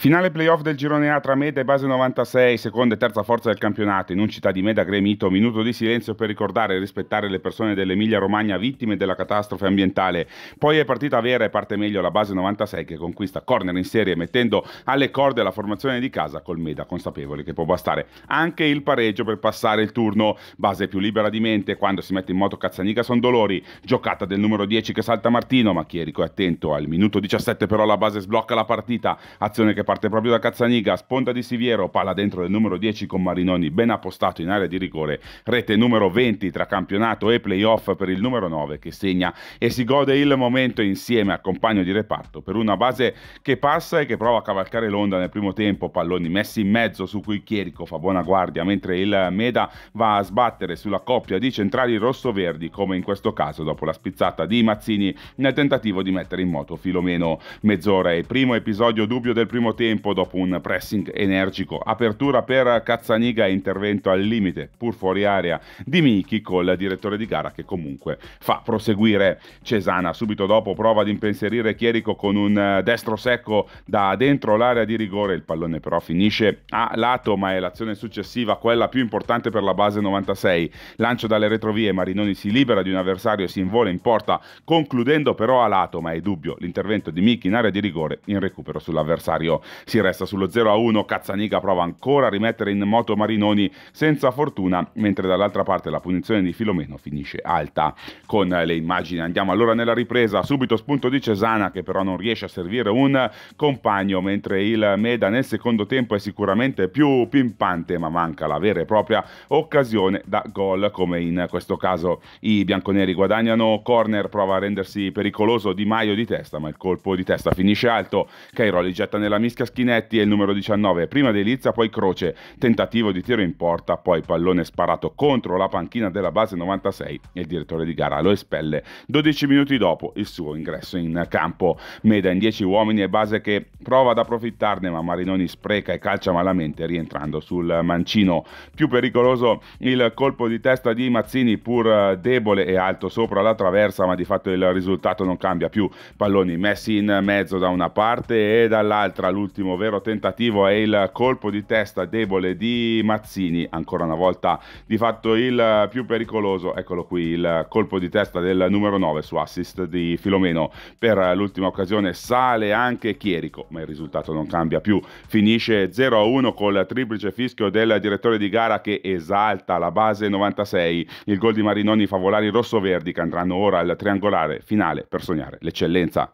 Finale playoff del girone A tra Meda e Base 96, seconda e terza forza del campionato, in un città di Meda gremito, minuto di silenzio per ricordare e rispettare le persone dell'Emilia Romagna vittime della catastrofe ambientale. Poi è partita vera e parte meglio la Base 96 che conquista corner in serie mettendo alle corde la formazione di casa col Meda consapevole che può bastare anche il pareggio per passare il turno. Base più libera di mente quando si mette in moto Cazzanica sono dolori, giocata del numero 10 che salta Martino, ma Chierico è attento al minuto 17 però la Base sblocca la partita, azione che parte proprio da Cazzaniga, sponda di Siviero, palla dentro del numero 10 con Marinoni, ben appostato in area di rigore, rete numero 20 tra campionato e playoff per il numero 9 che segna e si gode il momento insieme al compagno di reparto per una base che passa e che prova a cavalcare l'onda nel primo tempo, palloni messi in mezzo su cui Chierico fa buona guardia mentre il Meda va a sbattere sulla coppia di centrali rosso-verdi come in questo caso dopo la spizzata di Mazzini nel tentativo di mettere in moto Filomeno. Mezz'ora e primo episodio dubbio del primo tempo dopo un pressing energico. Apertura per Cazzaniga e intervento al limite, pur fuori area, di Michi col direttore di gara che comunque fa proseguire Cesana. Subito dopo prova ad impensierire Chierico con un destro secco da dentro l'area di rigore, il pallone però finisce a lato, ma è l'azione successiva quella più importante per la base 96. Lancio dalle retrovie, Marinoni si libera di un avversario e si invola in porta, concludendo però a lato, ma è dubbio l'intervento di Michi in area di rigore in recupero sull'avversario si resta sullo 0-1, Cazzaniga prova ancora a rimettere in moto Marinoni senza fortuna, mentre dall'altra parte la punizione di Filomeno finisce alta. Con le immagini andiamo allora nella ripresa, subito spunto di Cesana che però non riesce a servire un compagno, mentre il Meda nel secondo tempo è sicuramente più pimpante, ma manca la vera e propria occasione da gol, come in questo caso i bianconeri guadagnano corner, prova a rendersi pericoloso Di Maio di testa, ma il colpo di testa finisce alto, Cairoli getta nella mischia fischia Schinetti e il numero 19, prima Delizia, poi Croce, tentativo di tiro in porta, poi pallone sparato contro la panchina della base 96 e il direttore di gara lo espelle 12 minuti dopo il suo ingresso in campo. Meda in 10 uomini e base che prova ad approfittarne ma Marinoni spreca e calcia malamente rientrando sul mancino. Più pericoloso il colpo di testa di Mazzini pur debole e alto sopra la traversa ma di fatto il risultato non cambia più. Palloni messi in mezzo da una parte e dall'altra l'ultimo l'ultimo vero tentativo è il colpo di testa debole di Mazzini, ancora una volta di fatto il più pericoloso, eccolo qui il colpo di testa del numero 9 su assist di Filomeno, per l'ultima occasione sale anche Chierico, ma il risultato non cambia più, finisce 0-1 col triplice fischio del direttore di gara che esalta la base 96, il gol di Marinoni favolari rosso-verdi che andranno ora al triangolare finale per sognare l'eccellenza.